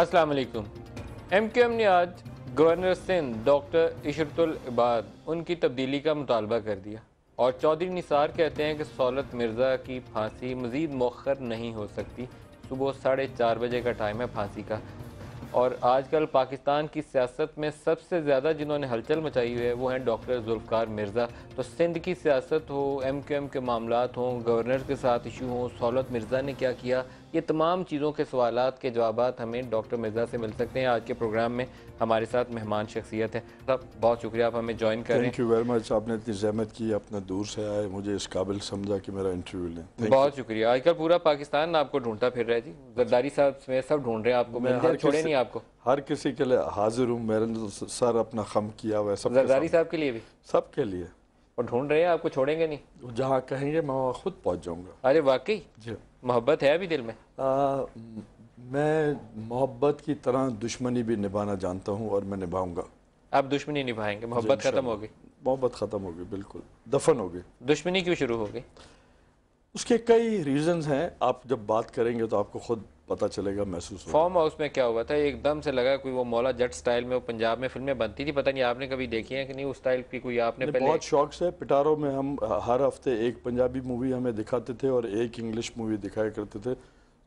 अस्सलाम वालेकुम एम ने आज गवर्नर सिंध डॉक्टर इशरतुल इबाद उनकी तब्दीली का मुतालबा कर दिया और चौधरी निसार कहते हैं कि सौलत मिर्ज़ा की फांसी मज़ीद मौखर नहीं हो सकती सुबह साढ़े चार बजे का टाइम है फांसी का और आजकल पाकिस्तान की सियासत में सबसे ज़्यादा जिन्होंने हलचल मचाई हुई है वो हैं डॉक्टर जुल्फ़ार मिर्ज़ा तो सिंध की सियासत हो एम क्यू एम के मामला हों गवर्नर के साथ इशू हों सौलत मिर्ज़ा ने क्या किया ये तमाम चीज़ों के सवाल के जवाब हमें डॉक्टर मिर्ज़ा से मिल सकते हैं आज के प्रोग्राम में हमारे साथ मेहमान शख्सियत है सब बहुत शुक्रिया आप हमें ज्वाइन करें थैंक यू वेरी मच आपने इतनी जहमत की अपना दूर से आए मुझे इस काबिल समझा कि मेरा इंटरव्यू लें बहुत शुक्रिया आजकल पूरा पाकिस्तान आपको ढूंढता फिर रहा है जी जरदारी साहब में सब ढूंढ रहे हैं आपको मैं छोड़े नहीं आपको हर किसी के लिए हाजिर हूँ मेरे सर अपना खम किया हुआ सब जरदारी साहब के लिए भी सब के लिए और ढूंढ रहे हैं आपको छोड़ेंगे नहीं जहाँ कहेंगे मैं वहाँ खुद पहुँच जाऊँगा अरे वाकई जी मोहब्बत है अभी दिल में आ, मैं मोहब्बत की तरह दुश्मनी भी निभाना जानता हूँ और मैं निभाऊंगा आप दुश्मनी निभाएंगे मोहब्बत ख़त्म होगी मोहब्बत ख़त्म होगी बिल्कुल दफन होगी दुश्मनी क्यों शुरू होगी उसके कई रीजंस हैं आप जब बात करेंगे तो आपको खुद पता चलेगा महसूस फॉर्म हाउस में क्या हुआ था एकदम से लगा कोई वो मौला जट स्टाइल में वो पंजाब में फिल्में बनती थी पता नहीं आपने कभी देखी है कि नहीं उस स्टाइल की कोई आपने पहले बहुत शौक से पिटारो में हम हर हफ्ते एक पंजाबी मूवी हमें दिखाते थे और एक इंग्लिश मूवी दिखाया करते थे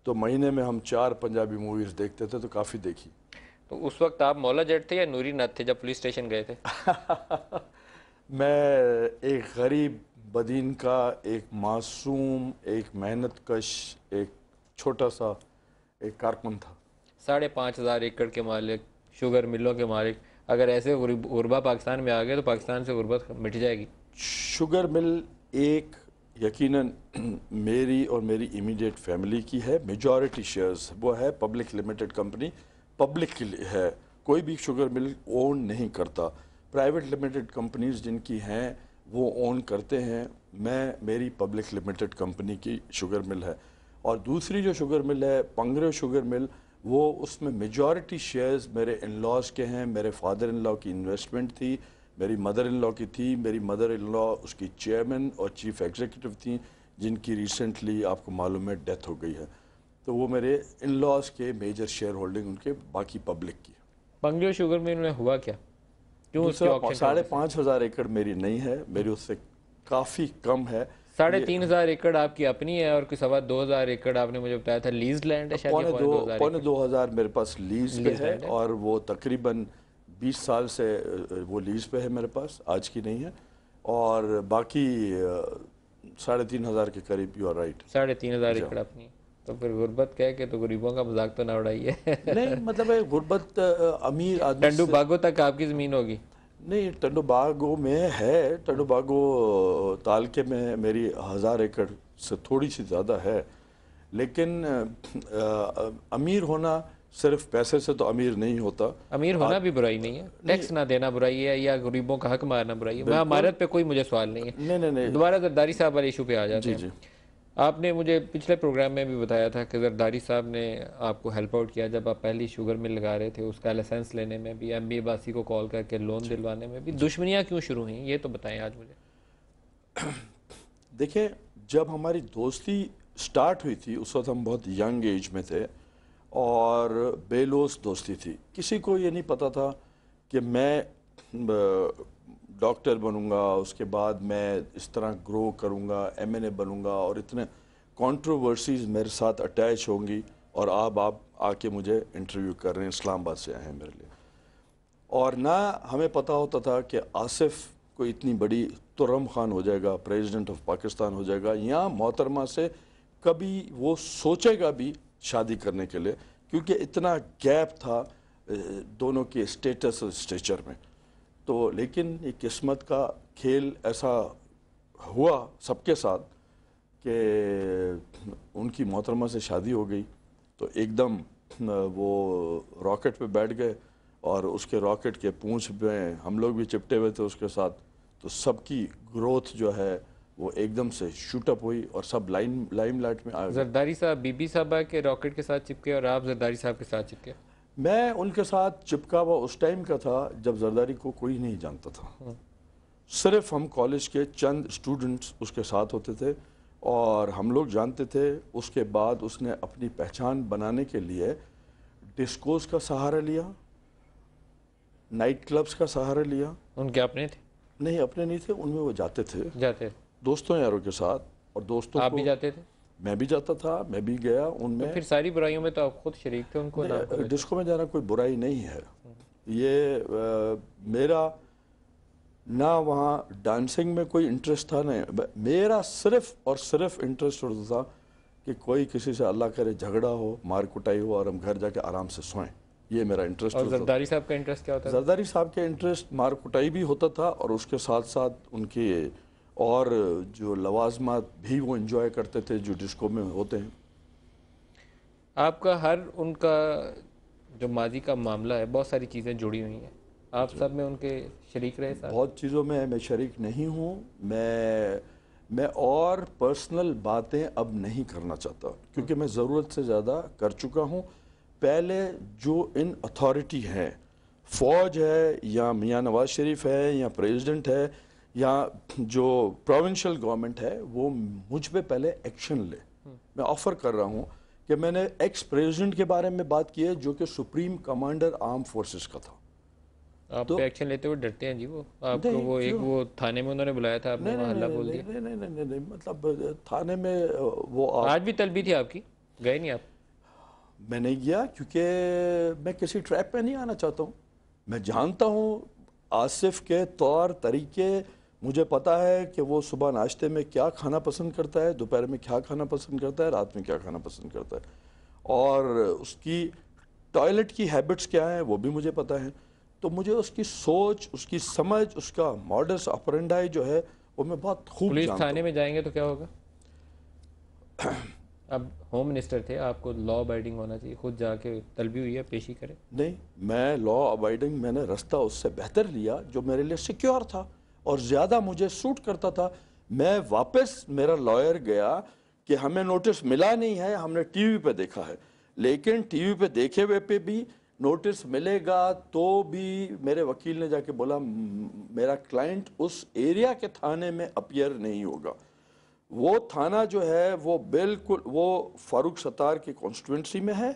तो महीने में हम चार पंजाबी मूवीज़ देखते थे तो काफ़ी देखी तो उस वक्त आप मौला जट थे या नूरी नाथ थे जब पुलिस स्टेशन गए थे मैं एक गरीब बदीन का एक मासूम एक मेहनत कश एक छोटा सा एक कारकुन था साढ़े पाँच हज़ार एकड़ के मालिक शुगर मिलों के मालिक अगर ऐसे गुरबा पाकिस्तान में आ गए तो पाकिस्तान से गुरबत मिट जाएगी शुगर मिल एक यकीनन मेरी और मेरी इमीडिएट फैमिली की है मेजॉरिटी शेयर्स वो है पब्लिक लिमिटेड कंपनी पब्लिक के लिए है कोई भी शुगर मिल ओन नहीं करता प्राइवेट लिमिटेड कंपनीज जिनकी हैं वो ओन करते हैं मैं मेरी पब्लिक लिमिटेड कंपनी की शुगर मिल है और दूसरी जो शुगर मिल है पंगरे शुगर मिल वो उसमें मेजॉरिटी शेयर्स मेरे इन लॉज के हैं मेरे फादर इन लॉ की इन्वेस्टमेंट थी मेरी मदर इन लॉ की थी मेरी मदर इन लॉ उसकी चेयरमैन और चीफ एग्जीक्यूटिव थी जिनकी रिसेंटली आपको मालूम है डेथ हो गई है तो वो मेरे इन लॉज के मेजर शेयर होल्डिंग उनके बाकी पब्लिक की बंगलो शुगर मिल में हुआ क्या क्यों साढ़े पाँच हज़ार एकड़ मेरी नहीं है मेरी उससे काफ़ी कम है साढ़े तीन हजार एकड़ आपकी अपनी है और सवा दो हजार एकड़ आपने मुझे बताया था लीज लैंड है पौने दो पौने दो हजार मेरे पास लीज, पे है, और वो तकरीबन बीस साल से वो लीज पे है मेरे पास आज की नहीं है और बाकी साढ़े तीन हज़ार के करीब यू आर राइट साढ़े तीन हज़ार हाँ। एकड़ अपनी तो फिर गुर्बत कह के तो गरीबों का मजाक तो ना उड़ाइए नहीं मतलब गुर्बत अमीर आदमी डंडू बागों तक आपकी ज़मीन होगी नहीं टंडोबागो में है टंडोबागो तालके में मेरी हज़ार एकड़ से थोड़ी सी ज़्यादा है लेकिन आ, अमीर होना सिर्फ पैसे से तो अमीर नहीं होता अमीर होना आ, भी बुराई नहीं है टैक्स ना देना बुराई है या गरीबों का हक मारना बुराई है इमारत पे कोई मुझे सवाल नहीं है नहीं नहीं नहीं दोबारा गद्दारी साहब वाले इशू पे आ जाते हैं जी आपने मुझे पिछले प्रोग्राम में भी बताया था कि जरदारी साहब ने आपको हेल्प आउट किया जब आप पहली शुगर मिल लगा रहे थे उसका लाइसेंस लेने में भी एम बी बासी को कॉल करके लोन दिलवाने में भी दुश्मनियाँ क्यों शुरू हुई ये तो बताएं आज मुझे देखिए जब हमारी दोस्ती स्टार्ट हुई थी उस वक्त हम बहुत यंग एज में थे और बेलोस दोस्ती थी किसी को ये नहीं पता था कि मैं डॉक्टर बनूंगा उसके बाद मैं इस तरह ग्रो करूंगा एमएनए बनूंगा और इतने कंट्रोवर्सीज मेरे साथ अटैच होंगी और आप आप आके मुझे इंटरव्यू कर रहे हैं इस्लामाबाद से आए हैं मेरे लिए और ना हमें पता होता था कि आसिफ को इतनी बड़ी तुरम खान हो जाएगा प्रेसिडेंट ऑफ पाकिस्तान हो जाएगा या मोहतरमा से कभी वो सोचेगा भी शादी करने के लिए क्योंकि इतना गैप था दोनों के स्टेटस और स्टेचर में तो लेकिन ये किस्मत का खेल ऐसा हुआ सबके साथ कि उनकी मोहतरमा से शादी हो गई तो एकदम वो रॉकेट पे बैठ गए और उसके रॉकेट के पूंछ में हम लोग भी चिपटे हुए थे उसके साथ तो सबकी ग्रोथ जो है वो एकदम से शूटअप हुई और सब लाइन लाइम लाइट में आ जरदारी साहब बीबी साहबा के रॉकेट के साथ चिपके और आप जरदारी साहब के साथ चिपके मैं उनके साथ चिपका हुआ उस टाइम का था जब जरदारी को कोई नहीं जानता था हाँ। सिर्फ हम कॉलेज के चंद स्टूडेंट्स उसके साथ होते थे और हम लोग जानते थे उसके बाद उसने अपनी पहचान बनाने के लिए डिस्कोस का सहारा लिया नाइट क्लब्स का सहारा लिया उनके अपने थे नहीं अपने नहीं थे उनमें वो जाते थे जाते दोस्तों यारों के साथ और दोस्तों आप भी जाते थे मैं भी जाता था मैं भी गया उनमें तो फिर सारी बुराइयों में तो आप खुद शरीक थे उनको डिस्को में जाना कोई बुराई नहीं है ये आ, मेरा ना वहाँ डांसिंग में कोई इंटरेस्ट था नहीं मेरा सिर्फ और सिर्फ इंटरेस्ट होता था कि कोई किसी से अल्लाह करे झगड़ा हो मार कुटाई हो और हम घर जाके आराम से सोएं ये मेरा इंटरेस्ट और जरदारी साहब का इंटरेस्ट क्या होता है जरदारी साहब के इंटरेस्ट मार कुटाई भी होता था और उसके साथ साथ उनकी और जो लवाजमात भी वो इन्जॉय करते थे जो डिस्को में होते हैं आपका हर उनका जो माजी का मामला है बहुत सारी चीज़ें जुड़ी हुई हैं आप सब में उनके शरीक रहे साथ बहुत चीज़ों में मैं शरीक नहीं हूँ मैं मैं और पर्सनल बातें अब नहीं करना चाहता क्योंकि हाँ। मैं ज़रूरत से ज़्यादा कर चुका हूँ पहले जो इन अथॉरिटी है फ़ौज है या मियाँ नवाज़ शरीफ है या प्रेसिडेंट है या जो प्रोविंशियल गवर्नमेंट है वो मुझ पर पहले एक्शन ले हम्म। मैं ऑफर कर रहा हूँ कि मैंने एक्स प्रेसिडेंट के बारे में बात की है जो कि सुप्रीम कमांडर आर्म फोर्सेस का था आप तो, एक्शन लेते हुए डरते हैं जी वो आपको वो एक वो थाने में उन्होंने बुलाया था आपने हल्ला बोल दिया नहीं नहीं नहीं नहीं, नहीं मतलब थाने में वो आप, आज भी तलबी थी आपकी गए नहीं आप मैं नहीं गया क्योंकि मैं किसी ट्रैप में नहीं आना चाहता हूँ मैं जानता हूँ आसिफ के तौर तरीके मुझे पता है कि वो सुबह नाश्ते में क्या खाना पसंद करता है दोपहर में क्या खाना पसंद करता है रात में क्या खाना पसंद करता है और उसकी टॉयलेट की हैबिट्स क्या हैं वो भी मुझे पता है तो मुझे उसकी सोच उसकी समझ उसका मॉडर्स अपरेंडाई जो है वो मैं बहुत खूब पुलिस थाने में जाएंगे तो क्या होगा अब होम मिनिस्टर थे आपको लॉ अबाइडिंग होना चाहिए खुद जाके तलबी हुई है पेशी करें नहीं मैं लॉ अबाइडिंग मैंने रास्ता उससे बेहतर लिया जो मेरे लिए सिक्योर था और ज़्यादा मुझे सूट करता था मैं वापस मेरा लॉयर गया कि हमें नोटिस मिला नहीं है हमने टीवी पे देखा है लेकिन टीवी पे देखे हुए पे भी नोटिस मिलेगा तो भी मेरे वकील ने जाके बोला मेरा क्लाइंट उस एरिया के थाने में अपियर नहीं होगा वो थाना जो है वो बिल्कुल वो फारूक सतार की कॉन्स्टिट्यूंसी में है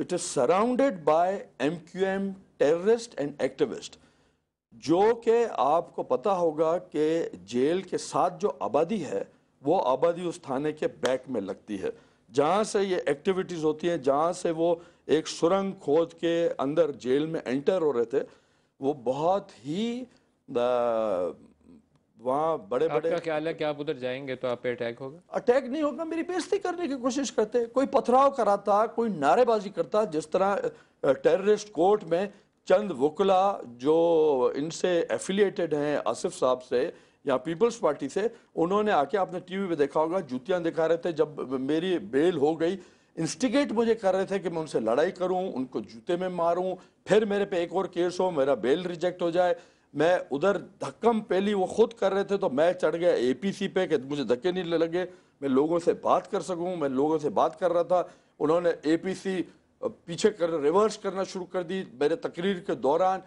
it is surrounded by M Q M terrorist and activist जो कि आपको पता होगा कि जेल के साथ जो आबादी है वो आबादी उस थाने के बैक में लगती है जहाँ से ये एक्टिविटीज़ होती हैं जहाँ से वो एक सुरंग खोद के अंदर जेल में एंटर हो रहे थे वो बहुत ही वहाँ बड़े बड़े आपका ख्याल है कि आप उधर जाएंगे तो आप पे अटैक होगा अटैक नहीं होगा मेरी बेइज्जती करने की कोशिश करते कोई पथराव कराता कोई नारेबाजी करता जिस तरह टेररिस्ट कोर्ट में चंद वकला जो इनसे एफिलिएटेड हैं आसिफ साहब से या पीपल्स पार्टी से उन्होंने आके आपने टीवी पे देखा होगा जूतियां दिखा रहे थे जब मेरी बेल हो गई इंस्टिगेट मुझे कर रहे थे कि मैं उनसे लड़ाई करूं उनको जूते में मारूं फिर मेरे पे एक और केस हो मेरा बेल रिजेक्ट हो जाए मैं उधर धक्कम पहली वो खुद कर रहे थे तो मैं चढ़ गया सी पे कि मुझे धक्के नहीं लगे मैं लोगों से बात कर सकूँ मैं लोगों से बात कर रहा था उन्होंने सी पीछे कर रिवर्स करना शुरू कर दी मेरे तकरीर के दौरान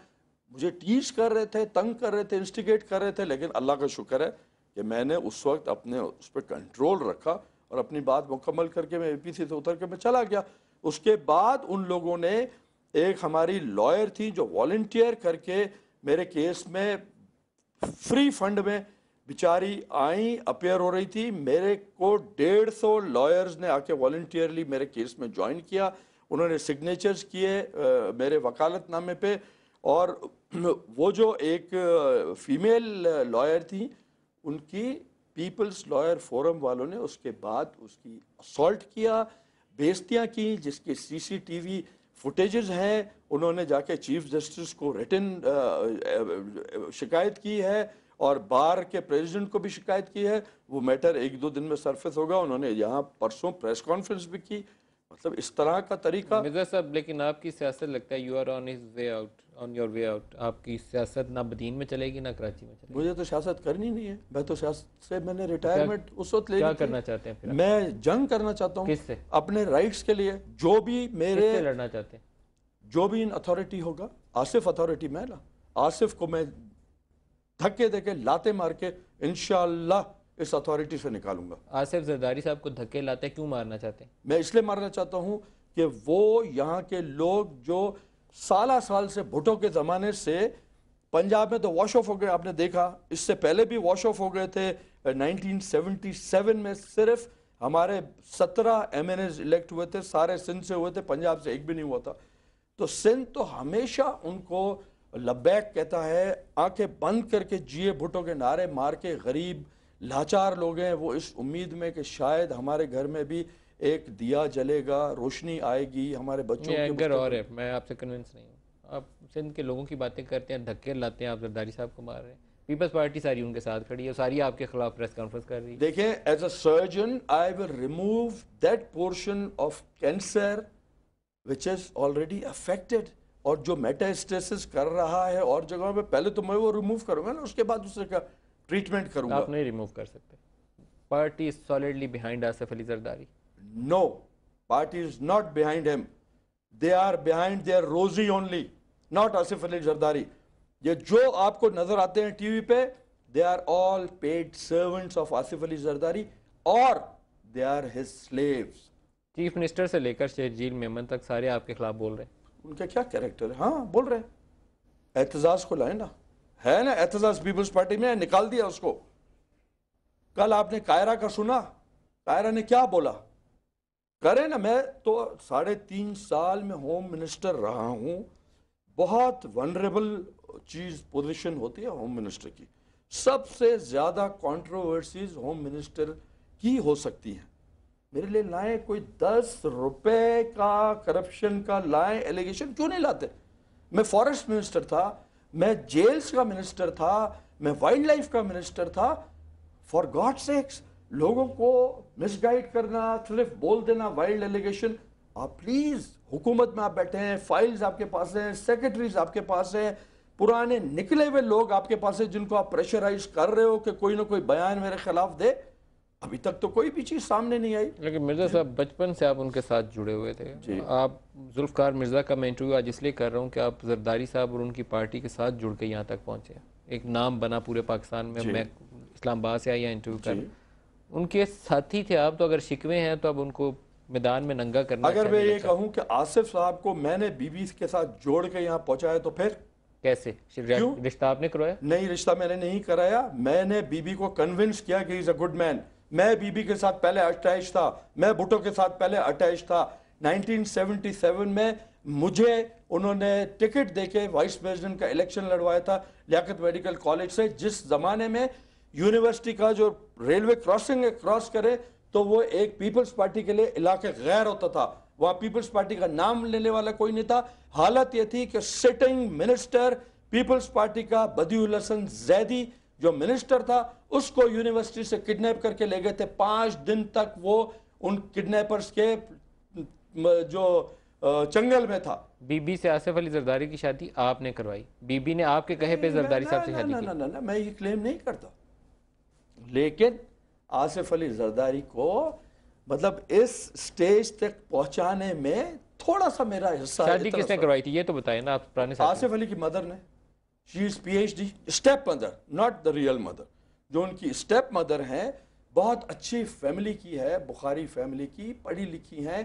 मुझे टीच कर रहे थे तंग कर रहे थे इंस्टिगेट कर रहे थे लेकिन अल्लाह का शुक्र है कि मैंने उस वक्त अपने उस पर कंट्रोल रखा और अपनी बात मुकम्मल करके मैं ए से उतर के मैं चला गया उसके बाद उन लोगों ने एक हमारी लॉयर थी जो वॉल्टियर करके मेरे केस में फ्री फंड में बेचारी आई अपेयर हो रही थी मेरे को डेढ़ सौ लॉयर्स ने आके वॉल्टियरली मेरे केस में ज्वाइन किया उन्होंने सिग्नेचर्स किए मेरे वकालतनामे पे और वो जो एक फीमेल लॉयर थी उनकी पीपल्स लॉयर फोरम वालों ने उसके बाद उसकी असल्ट किया बेस्तियाँ की जिसके सीसीटीवी फुटेजेस हैं उन्होंने जाके चीफ जस्टिस को रिटर्न शिकायत की है और बार के प्रेसिडेंट को भी शिकायत की है वो मैटर एक दो दिन में सरफेस होगा उन्होंने यहाँ परसों प्रेस कॉन्फ्रेंस भी की मतलब इस तरह का तरीका मिर्जा साहब लेकिन आपकी सियासत लगता है you are on way out on your way out आपकी सियासत ना बदीन में चलेगी ना कराची में चलेगी मुझे तो सियासत करनी नहीं है मैं तो सियासत से मैंने रिटायरमेंट उस वक्त ले क्या करना चाहते हैं मैं जंग करना चाहता हूँ किससे अपने राइट्स के लिए जो भी मेरे लड़ना चाहते हैं जो भी इन अथॉरिटी होगा आसिफ अथॉरिटी मैं ना आसिफ को मैं धक्के दे के लाते मार के इनशाला इस अथॉरिटी से निकालूंगा आसिफ जरदारी साहब को धक्के लाते क्यों मारना चाहते हैं मैं इसलिए मारना चाहता हूँ कि वो यहाँ के लोग जो साल साल से भुटो के ज़माने से पंजाब में तो वॉश ऑफ हो गए आपने देखा इससे पहले भी वॉश ऑफ हो गए थे 1977 में सिर्फ हमारे 17 एम इलेक्ट हुए थे सारे सिंध से हुए थे पंजाब से एक भी नहीं हुआ था तो सिंध तो हमेशा उनको लब्बैक कहता है आंखें बंद करके जिए भुटो के नारे मार के गरीब लाचार लोग हैं वो इस उम्मीद में कि शायद हमारे घर में भी एक दिया जलेगा रोशनी आएगी हमारे बच्चों के घर और है मैं आपसे कन्विंस नहीं हूँ आप सिंध के लोगों की बातें करते हैं धक्के लाते हैं आप जरदारी साहब को मार रहे हैं पीपल्स पार्टी सारी उनके साथ खड़ी है सारी आपके खिलाफ प्रेस कॉन्फ्रेंस कर रही है देखें as a surgeon I will remove that portion of cancer which is already affected और जो मेटास्टेसिस कर रहा है और जगहों पे पहले तो मैं वो रिमूव करूंगा ना उसके बाद उसने कहा ट्रीटमेंट करूंगा आप नहीं रिमूव कर सकते party is solidly behind Asif Ali Zardari no party is not behind him they are behind their रोजी ओनली नॉट आसिफ अली जरदारी ये जो आपको नजर आते हैं टीवी पे they are all paid servants of Asif Ali Zardari और they are his slaves chief minister से लेकर शेरजील मेमन तक सारे आपके खिलाफ बोल रहे हैं उनका क्या कैरेक्टर है हाँ बोल रहे हैं एहतजाज को लाए ना है ना एहतजाज पीपल्स पार्टी में निकाल दिया उसको कल आपने कायरा का सुना कायरा ने क्या बोला करे ना मैं तो साढ़े तीन साल में होम मिनिस्टर रहा हूं बहुत वनरेबल चीज़ पोजीशन होती है होम मिनिस्टर की सबसे ज़्यादा कंट्रोवर्सीज होम मिनिस्टर की हो सकती है मेरे लिए लाए कोई दस रुपए का करप्शन का लाए एलिगेशन क्यों नहीं लाते मैं फॉरेस्ट मिनिस्टर था मैं जेल्स का मिनिस्टर था मैं वाइल्ड लाइफ का मिनिस्टर था फॉर गॉड सेक्स लोगों को मिसगाइड करना सिर्फ बोल देना वाइल्ड एलिगेशन आप प्लीज़ हुकूमत में आप बैठे हैं फाइल्स आपके पास हैं सेक्रेटरीज आपके पास हैं पुराने निकले हुए लोग आपके पास हैं जिनको आप प्रेशराइज कर रहे हो कि कोई ना कोई बयान मेरे खिलाफ दे अभी तक तो कोई भी चीज़ सामने नहीं आई लेकिन मिर्ज़ा साहब बचपन से आप उनके साथ जुड़े हुए थे आप जुल्फकार मिर्ज़ा का मैं इंटरव्यू आज इसलिए कर रहा हूँ कि आप जरदारी साहब और उनकी पार्टी के साथ जुड़ के यहाँ तक पहुँचे एक नाम बना पूरे पाकिस्तान में मैं इस्लामाबाद से आया इंटरव्यू कर उनके साथी थे आप तो अगर शिकवे हैं तो अब उनको मैदान में नंगा करना अगर मैं ये कहूँ कि आसिफ साहब को मैंने बीबी के साथ जोड़ के यहाँ पहुँचाया तो फिर कैसे रिश्ता आपने करवाया नहीं रिश्ता मैंने नहीं कराया मैंने बीबी को कन्विंस किया कि इज़ अ गुड मैन मैं बीबी के साथ पहले अटैच था मैं भुटो के साथ पहले अटैच था 1977 में मुझे उन्होंने टिकट देके वाइस प्रेसिडेंट का इलेक्शन लड़वाया था लियाकत मेडिकल कॉलेज से जिस ज़माने में यूनिवर्सिटी का जो रेलवे क्रॉसिंग है क्रॉस करे तो वो एक पीपल्स पार्टी के लिए इलाके गैर होता था वहाँ पीपल्स पार्टी का नाम लेने वाला कोई नहीं था हालत ये थी कि सिटिंग मिनिस्टर पीपल्स पार्टी का बदिउल हसन जैदी जो मिनिस्टर था उसको यूनिवर्सिटी से किडनैप करके ले गए थे पांच दिन तक वो उन किडनैपर्स के जो चंगल में था बीबी से आसिफ अली जरदारी की शादी आपने करवाई बीबी ने आपके कहे पे जरदारी साहब से शादी ना, की ना, ना, ना, मैं ये क्लेम नहीं करता लेकिन आसिफ अली जरदारी को मतलब इस स्टेज तक पहुंचाने में थोड़ा सा मेरा हिस्सा शादी किसने करवाई थी ये तो बताए ना आप पुराने आसिफ अली की मदर ने she is P H D step mother not the real mother जो उनकी स्टेप मदर हैं बहुत अच्छी फैमिली की है बुखारी फैमिली की पढ़ी लिखी हैं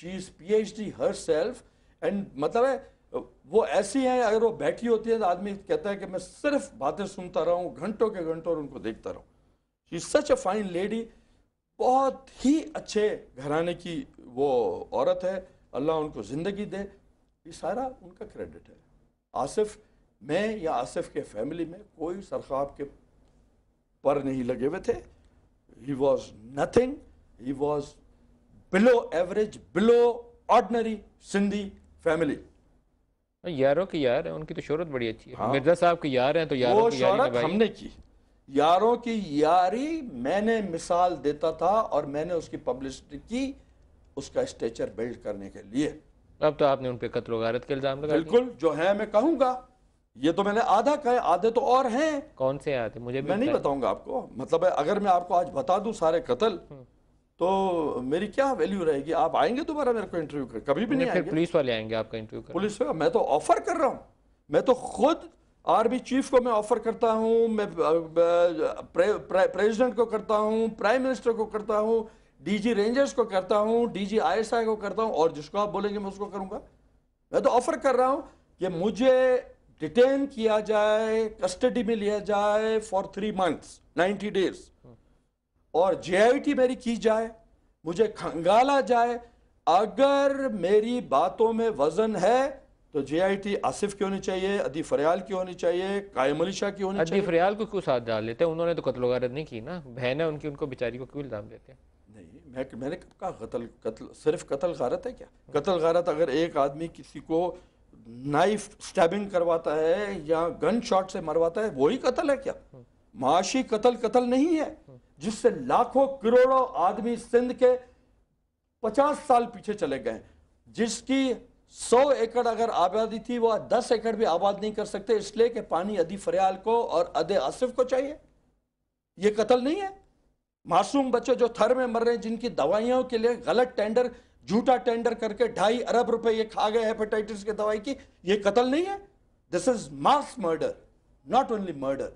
she is P H D herself and मतलब है वो ऐसी हैं अगर वो बैठी होती है तो आदमी कहता है कि मैं सिर्फ बातें सुनता रहा हूँ घंटों के घंटों और उनको देखता रहा हूँ she is such a fine lady बहुत ही अच्छे घराने की वो औरत है अल्लाह उनको ज़िंदगी दे ये सारा उनका क्रेडिट है आसिफ मैं या आसिफ के फैमिली में कोई सरखाब के पर नहीं लगे हुए थे he was nothing he was below average below ordinary Sindhi family यारों के यार हैं उनकी तो शोहरत बड़ी अच्छी है हाँ। मिर्जा साहब के यार हैं तो यारों वो की भाई। हमने की यारों की यारी मैंने मिसाल देता था और मैंने उसकी पब्लिसिटी की उसका स्टेचर बिल्ड करने के लिए अब तो आपने उन पर कत्ल के इल्ज़ाम लगा बिल्कुल जो है मैं कहूँगा ये तो मैंने आधा कहे आधे तो और हैं कौन से आधे मुझे भी मैं नहीं बताऊंगा आपको मतलब अगर मैं आपको आज बता दूं सारे कत्ल हम्म। तो मेरी क्या वैल्यू रहेगी आप आएंगे दोबारा मेरे को इंटरव्यू कर कभी भी नहीं, नहीं आएंगे पुलिस वाले आएंगे आपका इंटरव्यू कर पुलिस वाले मैं तो ऑफर कर रहा हूँ मैं तो खुद आर्मी चीफ को मैं ऑफर करता हूँ मैं प्रेजिडेंट को करता हूँ प्राइम मिनिस्टर को करता हूँ डीजी रेंजर्स को करता हूँ डीजी आईएसआई को करता हूँ और जिसको आप बोलेंगे मैं उसको करूँगा मैं तो ऑफर कर रहा हूँ कि मुझे डिटेन किया जाए कस्टडी में लिया जाए for three months ninety days और जेआईटी मेरी की जाए मुझे खंगाला जाए अगर मेरी बातों में वजन है तो जेआईटी आसिफ की होनी चाहिए अदी फरियाल की होनी चाहिए कायम अली शाह की होनी चाहिए अदी फरियाल को क्यों साथ डाल लेते हैं उन्होंने तो कत्ल वगैरह नहीं की ना बहन है उनकी उनको बेचारी को क्यों इल्ज़ाम देते हैं नहीं मैं मैंने कब कहा कत्ल कत्ल सिर्फ कत्ल गारत है क्या कत्ल गारत अगर एक आदमी किसी को नाइफ स्टैबिंग करवाता है या गन शॉट से मरवाता है वही कत्ल है क्या माशी कत्ल कत्ल नहीं है जिससे लाखों करोड़ों आदमी सिंध के पचास साल पीछे चले गए जिसकी सौ एकड़ अगर आबादी थी वह दस एकड़ भी आबाद नहीं कर सकते इसलिए कि पानी अधि फरियाल को और अदे आसिफ को चाहिए यह कत्ल नहीं है मासूम बच्चे जो थर में मर रहे हैं जिनकी दवाइयों के लिए गलत टेंडर झूठा टेंडर करके ढाई अरब रुपए ये खा गए हेपेटाइटिस की दवाई की ये कत्ल नहीं है this is mass murder not only murder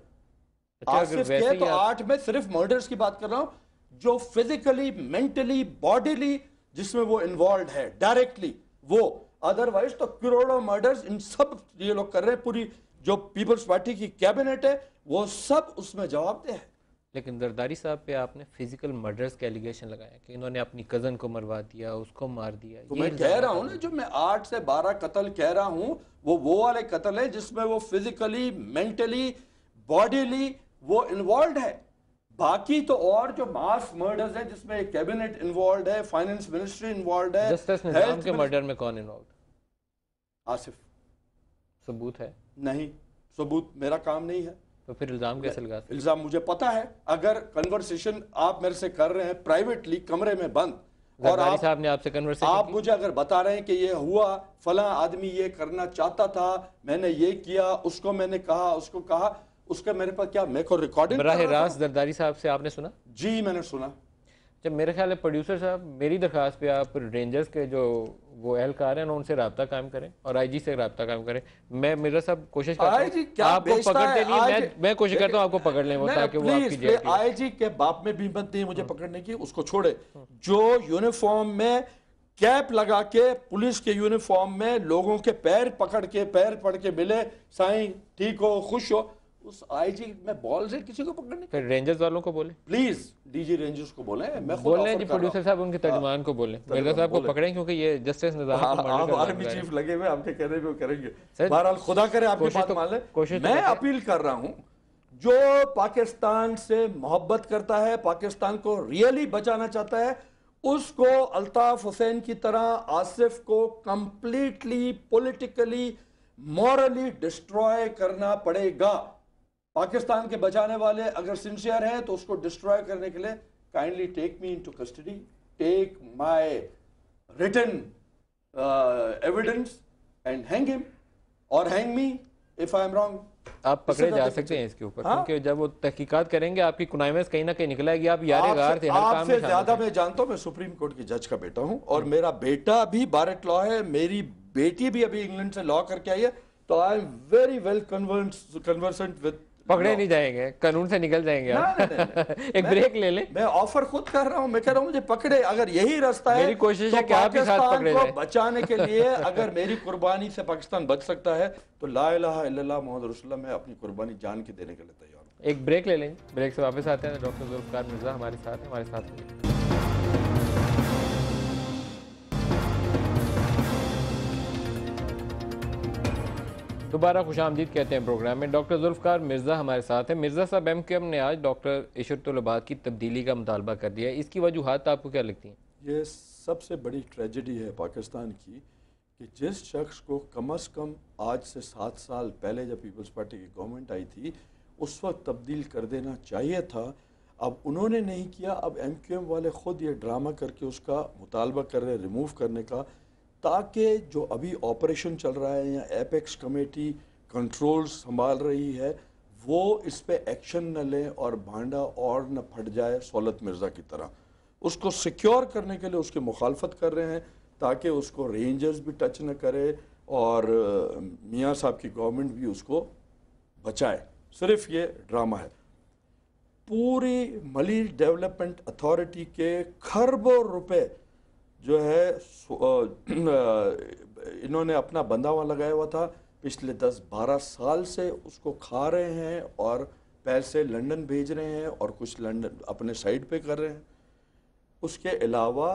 तो आठ में सिर्फ मर्डर्स की बात कर रहा हूं जो फिजिकली मेंटली बॉडीली जिसमें वो इन्वॉल्व है डायरेक्टली वो अदरवाइज तो करोड़ों मर्डर्स इन सब ये लोग कर रहे हैं पूरी जो पीपल्स पार्टी की कैबिनेट है वो सब उसमें जवाब दे है लेकिन जरदारी साहब पे आपने फिजिकल मर्डर्स के एलिगेशन लगाया कि इन्होंने अपनी कज़न को मरवा दिया उसको मार दिया तो मैं कह रहा हूँ ना जो मैं आठ से बारह कत्ल कह रहा हूँ वो वो वाले कत्ल है जिसमें वो फिजिकली मेंटली बॉडीली वो इन्वॉल्व है बाकी तो और जो मास मर्डर्स है जिसमें कैबिनेट इन्वॉल्व है फाइनेंस मिनिस्ट्री इन्वॉल्व है जस्टिस निजाम के मर्डर में कौन इन्वॉल्व आसिफ सबूत है नहीं सबूत मेरा काम नहीं है तो फिर इल्ज़ाम कैसे लगा इल्ज़ाम मुझे पता है अगर कन्वर्सेशन आप मेरे से कर रहे हैं प्राइवेटली कमरे में बंद और आप ने आप, से आप मुझे अगर बता रहे हैं कि ये हुआ फला आदमी ये करना चाहता था मैंने ये किया उसको मैंने कहा उसको कहा उसका मेरे पास क्या मेरे को रिकॉर्डिंग रास्त दरदारी साहब से आपने सुना जी मैंने सुना जब मेरे ख्याल है प्रोड्यूसर साहब मेरी दरख्वास्त पे आप रेंजर्स के जो वो एहलकार हैं ना उनसे रबता कायम करें और आईजी से रबता कायम करें मैं मेरा साहब कोशिश करता हूँ आपको पकड़ते नहीं मैं मैं कोशिश करता हूँ आपको पकड़ लें ताकि वो आपकी जी के बाप में भी बनती है मुझे हम्म। पकड़ने की उसको छोड़े जो यूनिफॉर्म में कैप लगा के पुलिस के यूनिफॉर्म में लोगों के पैर पकड़ के पैर पड़ के मिले साई ठीक हो खुश हो उस आईजी में बॉल से किसी को पकड़ने फिर रेंजर्स वालों को बोले प्लीज डीजी रेंजर्स को बोले मैं खुद बोले जी प्रोड्यूसर साहब उनके हाँ। तर्जुमान को बोले मिर्जा साहब को पकड़े क्योंकि ये जस्टिस निजाम को हाँ, मारने आप आर्मी चीफ लगे हुए आपके कहने पे वो करेंगे बहरहाल खुदा करे आपकी बात तो- मान ले तो मैं अपील कर रहा हूं जो पाकिस्तान से मोहब्बत करता है पाकिस्तान को रियली बचाना चाहता है उसको अल्ताफ हुसैन की तरह आसिफ को कंप्लीटली पॉलिटिकली मॉरली डिस्ट्रॉय करना पड़ेगा पाकिस्तान के बचाने वाले अगर सिंसियर हैं तो उसको डिस्ट्रॉय करने के लिए kindly take me into custody take my written evidence and hang him और hang me if I am wrong आप पकड़े जा सकते हैं इसके ऊपर हाँ? क्योंकि जब वो तहकीकात करेंगे आपकी कुनाइमेंस कहीं ना कहीं निकलेगी आप यार गार थे हर काम में ज्यादा मैं जानता हूँ मैं सुप्रीम कोर्ट के जज का बेटा हूँ और हम्म। मेरा बेटा भी बारट लॉ है मेरी बेटी भी अभी इंग्लैंड से लॉ करके आई है तो I am very well conversant with पकड़े नहीं जाएंगे कानून से निकल जाएंगे आप एक ब्रेक ले लें मैं ऑफर खुद कर रहा हूँ मैं कह रहा हूँ मुझे पकड़े अगर यही रास्ता है मेरी कोशिश तो है कि आप साथ पकड़े को बचाने के लिए अगर मेरी कुर्बानी से पाकिस्तान बच सकता है तो ला मोहम्मद रसुल्ला मैं अपनी कुर्बानी जान के देने के लिए तैयार हूँ एक ब्रेक ले लेंगे ब्रेक से वापस आते हैं डॉक्टर जुल्फकार मिर्जा हमारे साथ हमारे साथ दोबारा खुश आमदीद कहते हैं प्रोग्राम में डॉक्टर जुल्फकार मिर्ज़ा हमारे साथ हैं मिर्ज़ा साहब एम के एम ने आज डॉक्टर इशरतुलबाद की तब्दीली का मुतालबा कर दिया है इसकी वजूहत आपको क्या लगती हैं ये सबसे बड़ी ट्रेजडी है पाकिस्तान की कि जिस शख्स को कम अज़ कम आज से सात साल पहले जब पीपल्स पार्टी की गवर्नमेंट आई थी उस वक्त तब्दील कर देना चाहिए था अब उन्होंने नहीं किया अब एम क्यू एम वाले ख़ुद ये ड्रामा करके उसका मुतालबा कर रहे रिमूव करने का ताकि जो अभी ऑपरेशन चल रहा है या एपेक्स कमेटी कंट्रोल संभाल रही है वो इस पर एक्शन न लें और भांडा और न फट जाए सौलत मिर्ज़ा की तरह उसको सिक्योर करने के लिए उसकी मुखालफत कर रहे हैं ताकि उसको रेंजर्स भी टच न करे और मियाँ साहब की गवर्नमेंट भी उसको बचाए सिर्फ ये ड्रामा है पूरी मली डेवलपमेंट अथॉरिटी के खरबों रुपए जो है इन्होंने अपना बंधा हुआ लगाया हुआ था पिछले 10-12 साल से उसको खा रहे हैं और पैसे लंदन भेज रहे हैं और कुछ लंदन अपने साइड पे कर रहे हैं उसके अलावा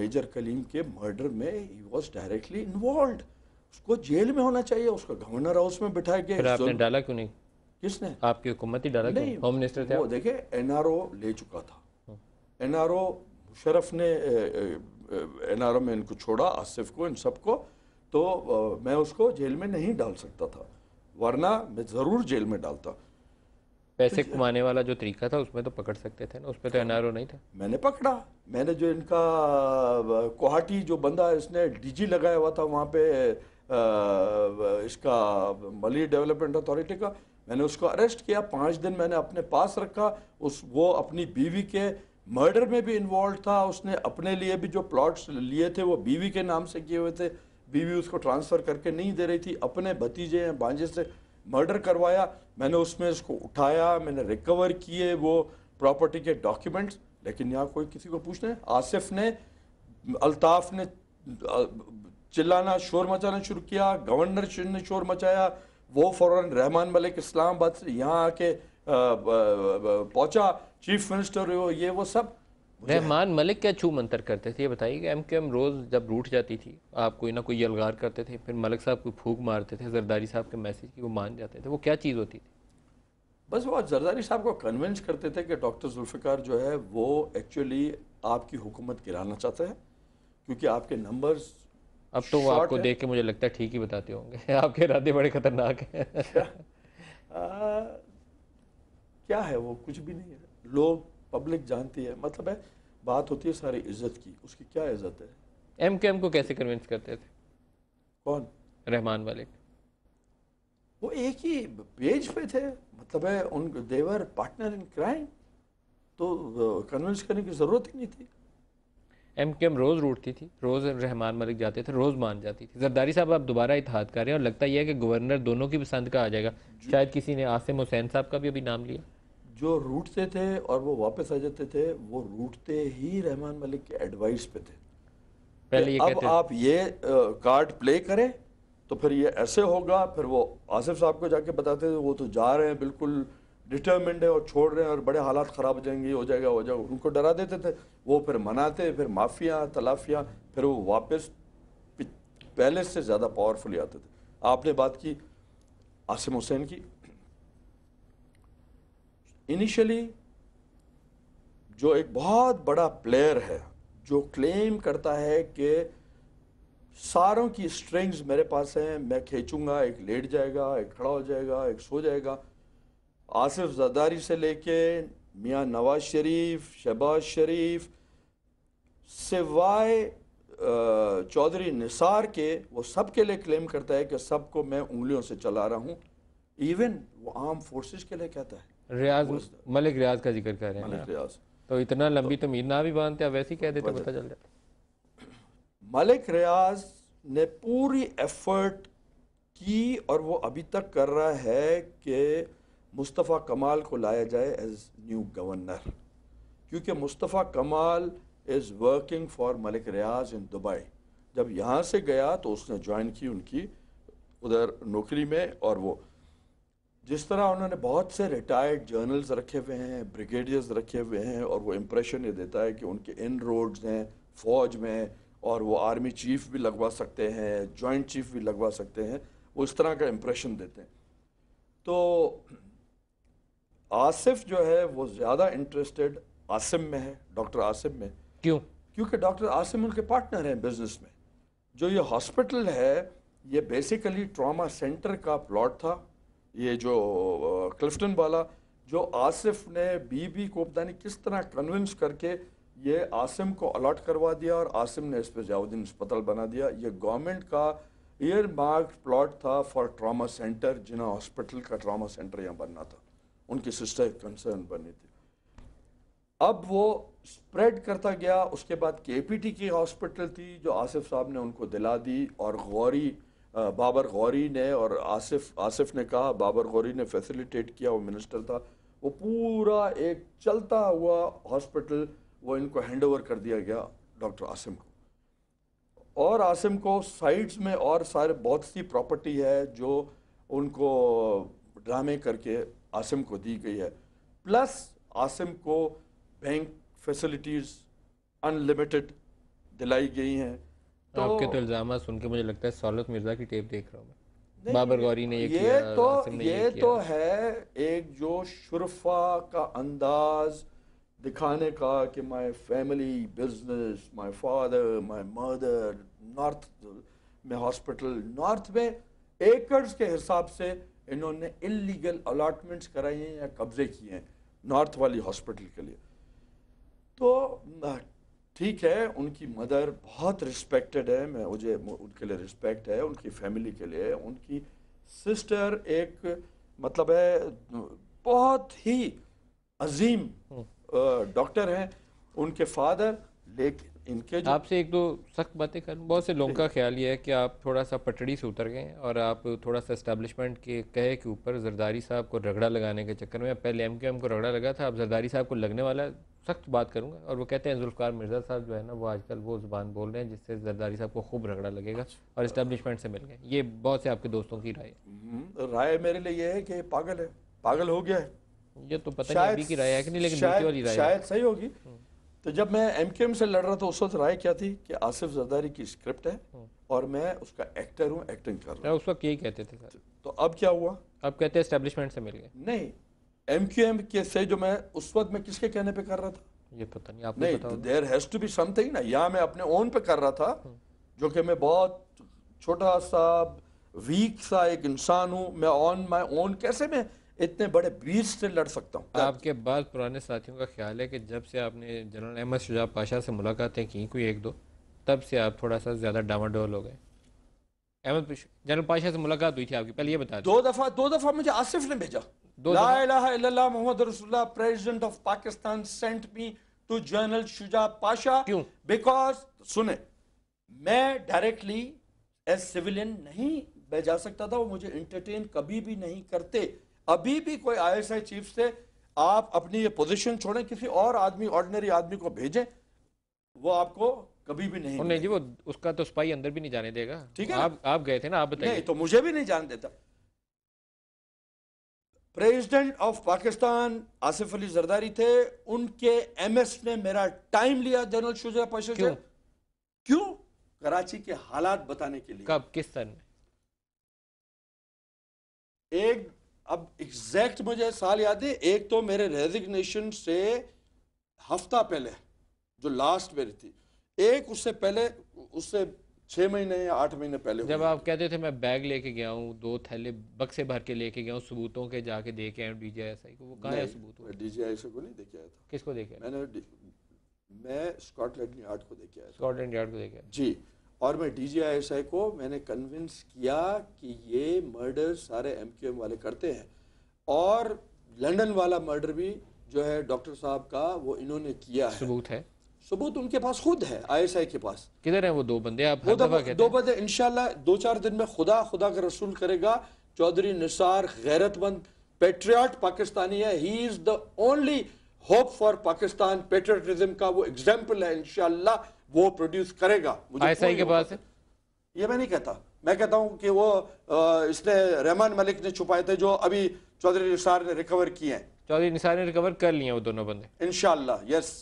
मेजर कलीम के मर्डर में ही वॉज डायरेक्टली इन्वॉल्व उसको जेल में होना चाहिए उसका गवर्नर हाउस में बिठा के आपने डाला क्यों नहीं किसने आपकी हुकूमत ही डाला नहीं होम मिनिस्टर थे वो देखे एन ले चुका था एनआरओ मुशरफ ने एनआरओ में इनको छोड़ा आसिफ को इन सबको तो मैं उसको जेल में नहीं डाल सकता था वरना मैं ज़रूर जेल में डालता पैसे तो कमाने वाला जो तरीका था उसमें तो पकड़ सकते थे ना उसमें तो हाँ। एन नहीं था मैंने पकड़ा मैंने जो इनका कोहाटी जो बंदा इसने डीजी लगाया हुआ था वहाँ पे इसका मली डेवलपमेंट अथॉरिटी का मैंने उसको अरेस्ट किया पाँच दिन मैंने अपने पास रखा उस वो अपनी बीवी के मर्डर में भी इन्वॉल्व था उसने अपने लिए भी जो प्लॉट्स लिए थे वो बीवी के नाम से किए हुए थे बीवी उसको ट्रांसफ़र करके नहीं दे रही थी अपने भतीजे हैं भांजे से मर्डर करवाया मैंने उसमें उसको उठाया मैंने रिकवर किए वो प्रॉपर्टी के डॉक्यूमेंट्स लेकिन यहाँ कोई किसी को पूछने आसिफ ने अल्ताफ ने चिल्लाना शोर मचाना शुरू किया गवर्नर ने शोर मचाया वो फ़ौर रहमान मलिक इस्लामाबाद से यहाँ आके पहुँचा चीफ मिनिस्टर हो ये वो सब रहमान मलिक क्या छू मंतर करते थे ये बताइए कि एम एम रोज़ जब रूठ जाती थी आप कोई ना कोई यलगार करते थे फिर मलिक साहब को फूक मारते थे जरदारी साहब के मैसेज की वो मान जाते थे वो क्या चीज़ होती थी बस वो जरदारी साहब को कन्विंस करते थे कि डॉक्टर जुल्फ़िकार जो है वो एक्चुअली आपकी हुकूमत गिराना चाहते हैं क्योंकि आपके नंबर्स अब तो वो आपको देख के मुझे लगता है ठीक ही बताते होंगे आपके इरादे बड़े खतरनाक हैं क्या है वो कुछ भी नहीं है लोग पब्लिक जानती है मतलब है बात होती है सारी इज्जत की उसकी क्या इज्जत है एम के एम को कैसे कन्विंस करते थे कौन रहमान वाले वो एक ही पेज पे थे मतलब है उन देवर पार्टनर इन क्राइम तो कन्विंस करने की ज़रूरत ही नहीं थी एम के एम रोज़ रूटती थी रोज़ रहमान मलिक जाते थे रोज़ मान जाती थी जरदारी साहब आप दोबारा इतिहाद कर रहे हैं और लगता यह है कि गवर्नर दोनों की पसंद का आ जाएगा शायद किसी ने आसिम हुसैन साहब का भी अभी नाम लिया जो रूटते थे और वो वापस आ जाते थे वो रूटते ही रहमान मलिक के एडवाइस पे थे पहले ये अब आप ये कार्ड प्ले करें तो फिर ये ऐसे होगा फिर वो आसिफ साहब को जाके बताते थे वो तो जा रहे हैं बिल्कुल डिटर्मेंट है और छोड़ रहे हैं और बड़े हालात ख़राब हो जाएंगे हो जाएगा हो जाएगा उनको डरा देते थे वो फिर मनाते फिर माफिया तलाफिया फिर वो वापस पहले से ज़्यादा पावरफुल आते थे आपने बात की आसिम हुसैन की इनिशियली जो एक बहुत बड़ा प्लेयर है जो क्लेम करता है कि सारों की स्ट्रिंग्स मेरे पास हैं मैं खींचूंगा एक लेट जाएगा एक खड़ा हो जाएगा एक सो जाएगा आसिफ जदारी से लेके मियाँ नवाज शरीफ शहबाज शरीफ सिवाय चौधरी निसार के वो सब के लिए क्लेम करता है कि सबको मैं उंगलियों से चला रहा हूँ इवन वो आर्म फोर्सेस के लिए कहता है रियाज मलिक रियाज का जिक्र कर रहे हैं मलिक रियाज तो इतना तो- लंबी तो, तमीर ना भी बांधते आप वैसे ही कह देते पता चल जाता मलिक रियाज ने पूरी एफर्ट की और वो अभी तक कर रहा है कि मुस्तफ़ा कमाल को लाया जाए एज न्यू गवर्नर क्योंकि Mustafa Kamal is working for Malik Riaz in Dubai जब यहाँ से गया तो उसने ज्वाइन की उनकी उधर नौकरी में और वो जिस तरह उन्होंने बहुत से रिटायर्ड जर्नल्स रखे हुए हैं ब्रिगेडियर्स रखे हुए हैं और वो इम्प्रेशन ये देता है कि उनके इन रोड्स हैं फ़ौज में और वो आर्मी चीफ भी लगवा सकते हैं जॉइंट चीफ भी लगवा सकते हैं वो इस तरह का इम्प्रेशन देते हैं तो आसिफ जो है वो ज़्यादा इंटरेस्टेड आसिम में है डॉक्टर आसिम में क्यों क्योंकि डॉक्टर आसिम उनके पार्टनर हैं बिजनेस में जो ये हॉस्पिटल है ये बेसिकली ट्रॉमा सेंटर का प्लॉट था ये जो क्लिफ्टन वाला जो आसिफ ने बीबी को पता नहीं किस तरह कन्विंस करके ये आसिम को अलॉट करवा दिया और आसिम ने इस पर जाउद्दीन अस्पताल बना दिया ये गवर्नमेंट का एयर मार्क प्लॉट था for trauma centre Jinnah hospital का ट्रामा सेंटर यहाँ बनना था उनकी सिस्टर कंसर्न बनी थी अब वो स्प्रेड करता गया उसके बाद के पी टी की हॉस्पिटल थी जो आसिफ साहब ने उनको दिला दी और गौरी बाबर गौरी ने और आसिफ आसिफ ने कहा बाबर गौरी ने फैसिलिटेट किया वो मिनिस्टर था वो पूरा एक चलता हुआ हॉस्पिटल वो इनको हैंड ओवर कर दिया गया डॉक्टर आसिम को और आसिम को साइड्स में और सारे बहुत सी प्रॉपर्टी है जो उनको ड्रामे करके आसिम को दी गई है प्लस आसिम को बैंक फैसिलिटीज़ अनलिमिटेड दिलाई गई हैं तो आपके तो इल्जाम सुन के मुझे लगता है सौलत मिर्जा की टेप देख रहा हूँ बाबर गौरी ने ये, ये किया तो ने ये, ये किया। तो है एक जो शुरफा का अंदाज दिखाने का कि my family business my father my mother north में हॉस्पिटल नॉर्थ में एकर्स के हिसाब से इन्होंने इलीगल अलाटमेंट्स कराई हैं या कब्जे किए हैं नॉर्थ वाली हॉस्पिटल के लिए तो ठीक है उनकी मदर बहुत रिस्पेक्टेड है मैं मुझे उनके लिए रिस्पेक्ट है उनकी फैमिली के लिए उनकी सिस्टर एक मतलब है बहुत ही अजीम डॉक्टर हम्म। हैं उनके फादर लेकिन इनके आपसे एक दो सख्त बातें करूँ बहुत से लोगों का ख्याल ये है कि आप थोड़ा सा पटड़ी से उतर गए और आप थोड़ा सा इस्टेबलिशमेंट के कहे के ऊपर जरदारी साहब को रगड़ा लगाने के चक्कर में पहले एम क्यू एम को रगड़ा लगा था अब जरदारी साहब को लगने वाला सख्त बात करूँगा और वो कहते हैं जुल्फ़ार मिर्ज़ा साहब जो है ना वो आजकल वो ज़ुबान बोल रहे हैं जिससे जरदारी साहब को खूब रगड़ा लगेगा और इस्टेबलिशमेंट अच्छा। से मिल गए ये बहुत से आपके दोस्तों की राय हम्म, राय मेरे लिए ये है कि पागल है पागल हो गया है ये तो पता नहीं अभी की राय है कि नहीं लेकिन शायद सही होगी हम्म। तो जब मैं एम से लड़ रहा था उस वक्त राय क्या थी कि आसिफ जरदारी की स्क्रिप्ट है हम्म। और मैं उसका एक्टर हूँ एक्टिंग कर रहा हूँ उस वक्त यही कहते थे तो अब क्या हुआ अब कहते हैं से मिल गए नहीं एम क्यू एम के से जो मैं उस वक्त मैं किसके कहने पे कर रहा था ये पता नहीं आपने नहीं there has to be something ना या मैं अपने ओन पे कर रहा था हम्म। जो कि मैं बहुत छोटा सा वीक सा एक इंसान हूँ मैं ऑन माई ओन कैसे मैं इतने बड़े वीर से लड़ सकता हूँ आपके बाद पुराने साथियों का ख्याल है कि जब से आपने जनरल अहमद शुजा पाशाह से मुलाकातें की कोई एक दो तब से आप थोड़ा सा ज़्यादा डामाडोल हो गए अहमद जनरल पाशाह से मुलाकात हुई थी आपकी पहले ये बता दो दफ़ा दो दफ़ा मुझे आसिफ ने भेजा दो Mohammad president of Pakistan sent me to general Shuja Pasha क्यों बिकॉज सुने मैं डायरेक्टली एज सिविलियन नहीं भेजा सकता था वो मुझे इंटरटेन कभी भी नहीं करते अभी भी कोई आई चीफ से आप अपनी ये पोजीशन छोड़ें किसी और आदमी ऑर्डिनरी आदमी को भेजें वो आपको कभी भी नहीं नहीं जी वो उसका तो स्पाई अंदर भी नहीं जाने देगा ठीक है आप आप गए थे ना आप बताइए तो मुझे भी नहीं जान देता प्रेसिडेंट ऑफ पाकिस्तान आसिफ अली जरदारी थे उनके एमएस ने मेरा टाइम लिया जनरल शुजा पाशा क्यों? क्यों कराची के हालात बताने के लिए कब किस तरह एक अब एग्जैक्ट मुझे साल याद है एक तो मेरे रेजिग्नेशन से हफ्ता पहले जो लास्ट मेरी थी एक उससे पहले उससे छः महीने या आठ महीने पहले जब आप कहते थे मैं बैग लेके गया हूँ दो थैले बक्से भर के लेके गया हूँ सबूतों के जाके दे के आया डी जी आई को वो कहाँ है सबूत डी जी आई को नहीं देखे आया था किसको देखे मैंने मैं स्कॉटलैंड यार्ड को देखे आया स्कॉटलैंड यार्ड को देखे जी और मैं डी जी को मैंने कन्विंस किया कि ये मर्डर सारे एम क्यू एम वाले करते हैं और लंदन वाला मर्डर भी जो है डॉक्टर साहब का वो इन्होंने किया है सबूत है सबूत उनके पास खुद है आईएसआई के पास किधर है वो दो बंदे आप वो दफा दो बंदे इनशाला दो चार दिन में खुदा खुदा का रसूल करेगा चौधरी निसार गैरतमंद पेट्रियाट पाकिस्तानी है he is the only hope for Pakistan patriotism का वो एग्जाम्पल है इनशाला वो प्रोड्यूस करेगा मुझे ऐसा ही के पास है ये मैं नहीं कहता मैं कहता हूं कि वो इसने रहमान मलिक ने छुपाए थे जो अभी चौधरी निसार ने रिकवर किए हैं चौधरी निसार ने रिकवर कर लिए वो दोनों बंदे इनशाला यस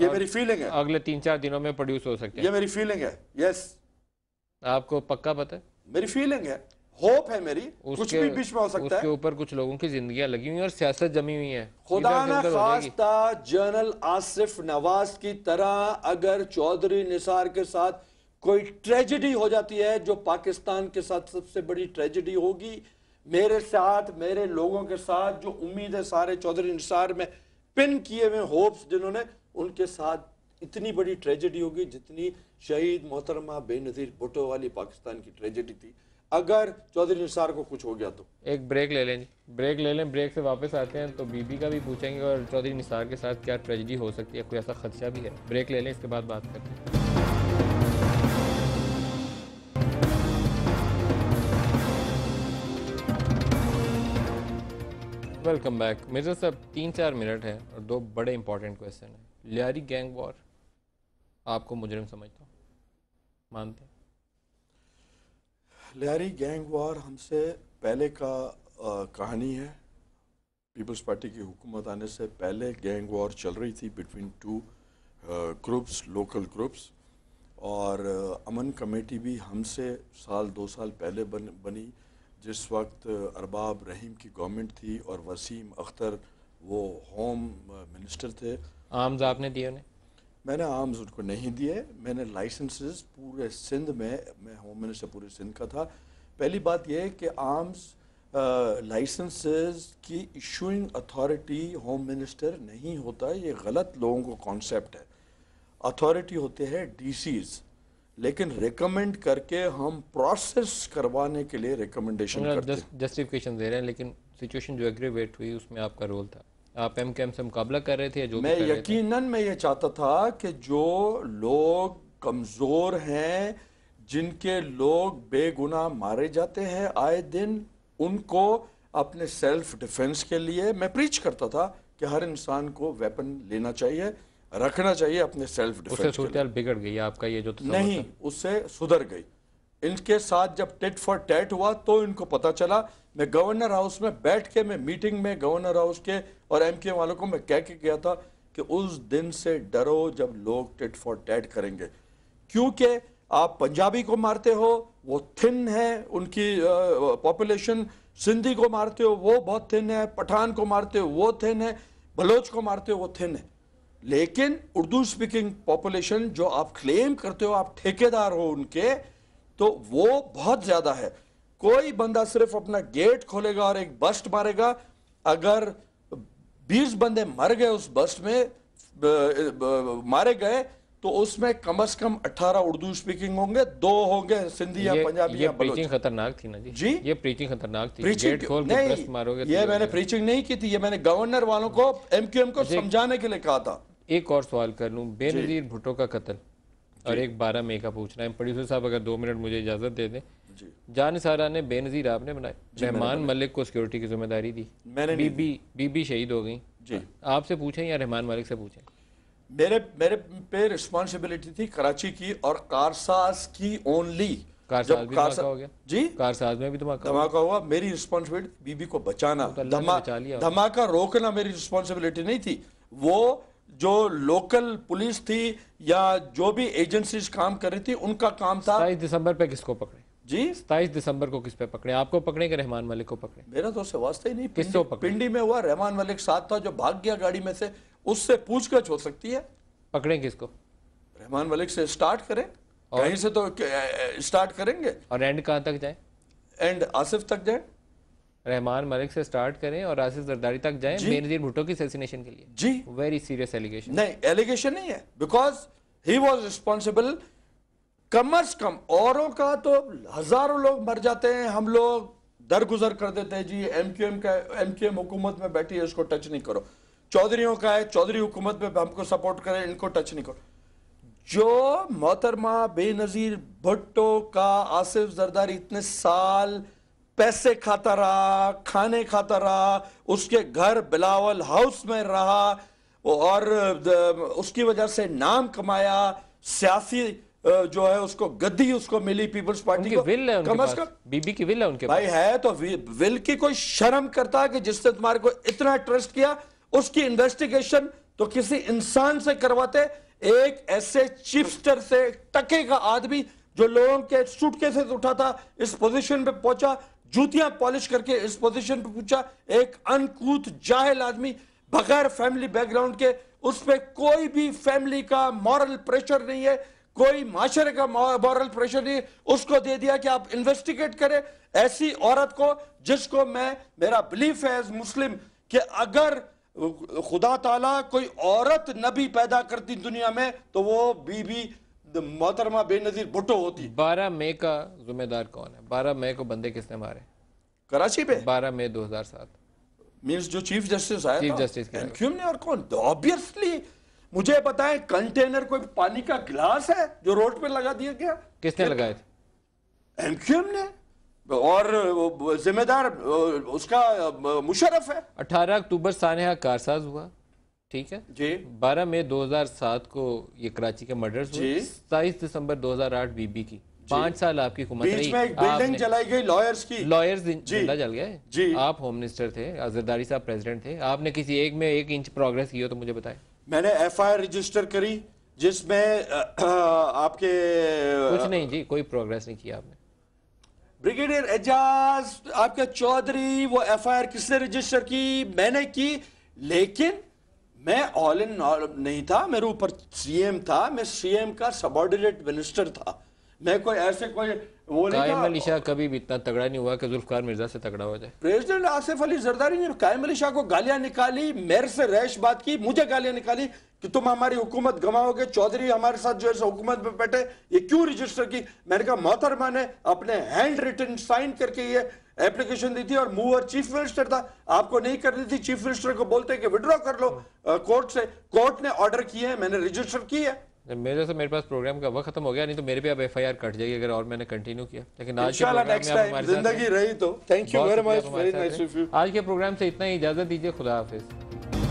ये मेरी फीलिंग है अगले तीन चार दिनों में प्रोड्यूस हो सकते हैं ये मेरी फीलिंग है यस आपको पक्का पता है मेरी फीलिंग है होप है मेरी कुछ भी बीच में हो सकता उसके है ऊपर कुछ लोगों की जिंदगी लगी हुई और सियासत जमी हुई है खुदा ना खास्ता जनरल आसिफ नवाज की तरह अगर चौधरी निसार के साथ कोई ट्रेजिडी हो जाती है जो पाकिस्तान के साथ सबसे बड़ी ट्रेजिडी होगी मेरे साथ मेरे लोगों के साथ जो उम्मीद है सारे चौधरी निसार में पिन किए हुए होप्स जिन्होंने उनके साथ इतनी बड़ी ट्रेजिडी होगी जितनी शहीद मोहतरमा बेनज़ीर भुटो वाली पाकिस्तान की ट्रेजिडी थी अगर चौधरी निसार को कुछ हो गया तो एक ब्रेक ले लें ब्रेक ले लें ब्रेक से वापस आते हैं तो बीबी का भी पूछेंगे और चौधरी निसार के साथ क्या ट्रेजिडी हो सकती है कोई ऐसा खदशा भी है ब्रेक ले लें इसके बाद बात करते हैं वेलकम बैक मिर्जा साहब तीन चार मिनट है और दो बड़े इंपॉर्टेंट क्वेश्चन हैं लियारी गैंग वॉर आपको मुजरिम समझता हूँ मानते हैं लहरी गैंग वार हमसे पहले का आ, कहानी है पीपल्स पार्टी की हुकूमत आने से पहले गैंग वार चल रही थी between two groups local groups और अमन कमेटी भी हमसे साल दो साल पहले बन बनी जिस वक्त अरबाब रहीम की गवर्नमेंट थी और वसीम अख्तर वो होम मिनिस्टर थे आर्म्स आपने दिए उन्हें मैंने आर्म्स उनको नहीं दिए मैंने लाइसेंसेस पूरे सिंध में मैं होम मिनिस्टर पूरे सिंध का था पहली बात यह कि आर्म्स लाइसेंसेस uh, की इशूइंग अथॉरिटी होम मिनिस्टर नहीं होता ये गलत लोगों को कॉन्सेप्ट है अथॉरिटी होते हैं डीसीज लेकिन रिकमेंड करके हम प्रोसेस करवाने के लिए रिकमेंडेशन जस्टिफिकेशन दे रहे हैं लेकिन सिचुएशन जो एग्रीवेट हुई उसमें आपका रोल था के एम से मुकाबला कर रहे थे जो मैं यकीनन मैं ये चाहता था कि जो लोग कमज़ोर हैं जिनके लोग बेगुनाह मारे जाते हैं आए दिन उनको अपने सेल्फ डिफेंस के लिए मैं प्रीच करता था कि हर इंसान को वेपन लेना चाहिए रखना चाहिए अपने सेल्फ डिफेंस उससे बिगड़ गई आपका ये जो तो नहीं उससे सुधर गई इनके साथ जब टेट फॉर टेट हुआ तो इनको पता चला मैं गवर्नर हाउस में बैठ के मैं मीटिंग में गवर्नर हाउस के और एम के वालों को मैं कह के गया था कि उस दिन से डरो जब लोग टेट फॉर टेट करेंगे क्योंकि आप पंजाबी को मारते हो वो थिन है उनकी पॉपुलेशन सिंधी को मारते हो वो बहुत थिन है पठान को मारते हो वो थिन है बलोच को मारते हो वो थिन है लेकिन उर्दू स्पीकिंग पॉपुलेशन जो आप क्लेम करते हो आप ठेकेदार हो उनके तो वो बहुत ज्यादा है कोई बंदा सिर्फ अपना गेट खोलेगा और एक बस्ट मारेगा अगर 20 बंदे मर गए उस बस्ट में ब, ब, मारे गए तो उसमें कम से कम 18 उर्दू स्पीकिंग होंगे दो होंगे सिंधी या पंजाबी या प्रीचिंग खतरनाक थी ना जी जी ये प्रीचिंग खतरनाक थी प्रीचिंग खोल नहीं मारोगे तो ये मैंने प्रीचिंग नहीं की थी ये मैंने गवर्नर वालों को एमक्यूएम को अच्छा, समझाने के लिए कहा था एक और सवाल कर लू बेनजीर भुट्टो का कत्ल और एक बारह मई का पूछ रहा है प्रोड्यूसर साहब अगर दो मिनट मुझे इजाज़त दे दें जान सारा ने बेनज़ीर आपने बनाए रहमान मलिक को सिक्योरिटी की जिम्मेदारी दी मैंने बीबी बीबी शहीद हो गई जी आपसे पूछें या रहमान मलिक से पूछें मेरे मेरे पे रिस्पॉन्सिबिलिटी थी कराची की और कारसाज की ओनली कारसाज में भी धमाका धमाका हुआ मेरी रिस्पॉन्सिबिलिटी बीबी को बचाना तो धमाका रोकना मेरी रिस्पॉन्सिबिलिटी नहीं थी वो जो लोकल पुलिस थी या जो भी एजेंसीज काम कर रही थी उनका काम था सताईस दिसंबर पे किसको पकड़े जी सताईस दिसंबर को किस पे पकड़े आपको पकड़े कि रहमान मलिक को पकड़े मेरा तो उससे वास्ता ही नहीं किसको पकड़े पिंडी में हुआ रहमान मलिक साथ था जो भाग गया गाड़ी में से उससे पूछताछ हो सकती है पकड़े किसको रहमान मलिक से स्टार्ट करें कहीं से तो स्टार्ट करेंगे और एंड कहाँ तक जाए एंड आसिफ तक जाए रहमान मलिक से स्टार्ट करें और आसिफ जरदारी तक जाएं बेनजीर भुट्टो की सेसिनेशन के लिए जी वेरी सीरियस एलिगेशन नहीं एलिगेशन नहीं है बिकॉज ही वॉज रिस्पॉन्सिबल कम अज कम औरों का तो हजारों लोग मर जाते हैं हम लोग दरगुजर कर देते हैं जी एम क्यू एम का एम क्यू एम हुकूमत में बैठी है उसको टच नहीं करो चौधरीों का है चौधरी हुकूमत में हमको सपोर्ट करें इनको टच नहीं करो जो मोहतरमा बेनज़ीर भुट्टो का आसिफ जरदारी इतने साल पैसे खाता रहा खाने खाता रहा उसके घर बिलावल हाउस में रहा और उसकी वजह से नाम कमाया सियासी जो है उसको गद्दी उसको मिली पीपल्स पार्टी की विल है कम अज कम बीबी की विल है उनके भाई है तो विल की कोई शर्म करता है कि जिसने तुम्हारे को इतना ट्रस्ट किया उसकी इन्वेस्टिगेशन तो किसी इंसान से करवाते एक ऐसे चिपस्टर से टके का आदमी जो लोगों के सूटकेसेस उठाता इस पोजीशन पे पहुंचा जूतियां पॉलिश करके इस पोजीशन पर पूछा एक अनकूत जाहिल आदमी बगैर फैमिली बैकग्राउंड के उस पर कोई भी फैमिली का मॉरल प्रेशर नहीं है कोई माशरे का मॉरल प्रेशर नहीं उसको दे दिया कि आप इन्वेस्टिगेट करें ऐसी औरत को जिसको मैं मेरा बिलीफ है एज मुस्लिम कि अगर खुदा ताला कोई औरत नबी पैदा करती दुनिया में तो वो बीबी मोहतरमा बेनजीर भुट्टो होती बारह मई का जिम्मेदार कौन है बारह मई को बंदे किसने मारे कराची पे बारह मई दो हजार सात मीन्स जो चीफ जस्टिस आया चीफ जस्टिस एनक्यूएम ने और कौन ऑब्वियसली तो मुझे बताएं कंटेनर कोई पानी का गिलास है जो रोड पे लगा दिया गया किसने लगाए थे एमक्यूएम ने और जिम्मेदार उसका मुशरफ है अठारह अक्टूबर सानेहा कारसाज हुआ ठीक है जी बारह मई 2007 को ये कराची के मर्डर हुए सताईस दिसंबर 2008 बीबी की पांच साल आपकी हुकूमत बीच में एक बिल्डिंग जलाई गई लॉयर्स की लॉयर्स जिंदा जल गए जी आप होम मिनिस्टर थे जरदारी साहब प्रेसिडेंट थे आपने किसी एक में एक इंच प्रोग्रेस किया तो मुझे बताए मैंने एफआईआर रजिस्टर करी जिसमें आपके कुछ नहीं जी कोई प्रोग्रेस नहीं किया आपने ब्रिगेडियर एजाज आपके चौधरी वो एफआईआर किसने रजिस्टर की मैंने की लेकिन मैं ऑल इन ऑल नहीं था मेरे ऊपर सीएम था मैं सीएम का सबॉर्डिनेट मिनिस्टर था मैं कोई ऐसे कोई वो कायम शाह कभी भी इतना तगड़ा नहीं हुआ कि जुल्फकार मिर्जा से तगड़ा हो जाए प्रेसिडेंट आसिफ अली जरदारी ने कायम अली शाह को गालियां निकाली मेरे से रैश बात की मुझे गालियां निकाली कि तुम हमारी हुकूमत गवाओगे चौधरी हमारे साथ जो है हुकूमत में बैठे ये क्यों रजिस्टर की मैंने कहा मोहतरमा ने अपने हैंड रिटर्न साइन करके ये एप्लीकेशन दी थी और मूवर चीफ मिनिस्टर था आपको नहीं करनी थी चीफ मिनिस्टर को बोलते कि विड्रॉ कर लो कोर्ट से कोर्ट ने ऑर्डर किए हैं मैंने रजिस्टर किया है मेरे से मेरे पास प्रोग्राम का वक्त खत्म हो गया नहीं तो मेरे पे अब एफआईआर कट जाएगी अगर और मैंने कंटिन्यू किया लेकिन आज के प्रोग्राम में जिंदगी रही तो thank you very much very nice of you आज के प्रोग्राम से इतना ही इजाजत दीजिए खुदा हाफिज़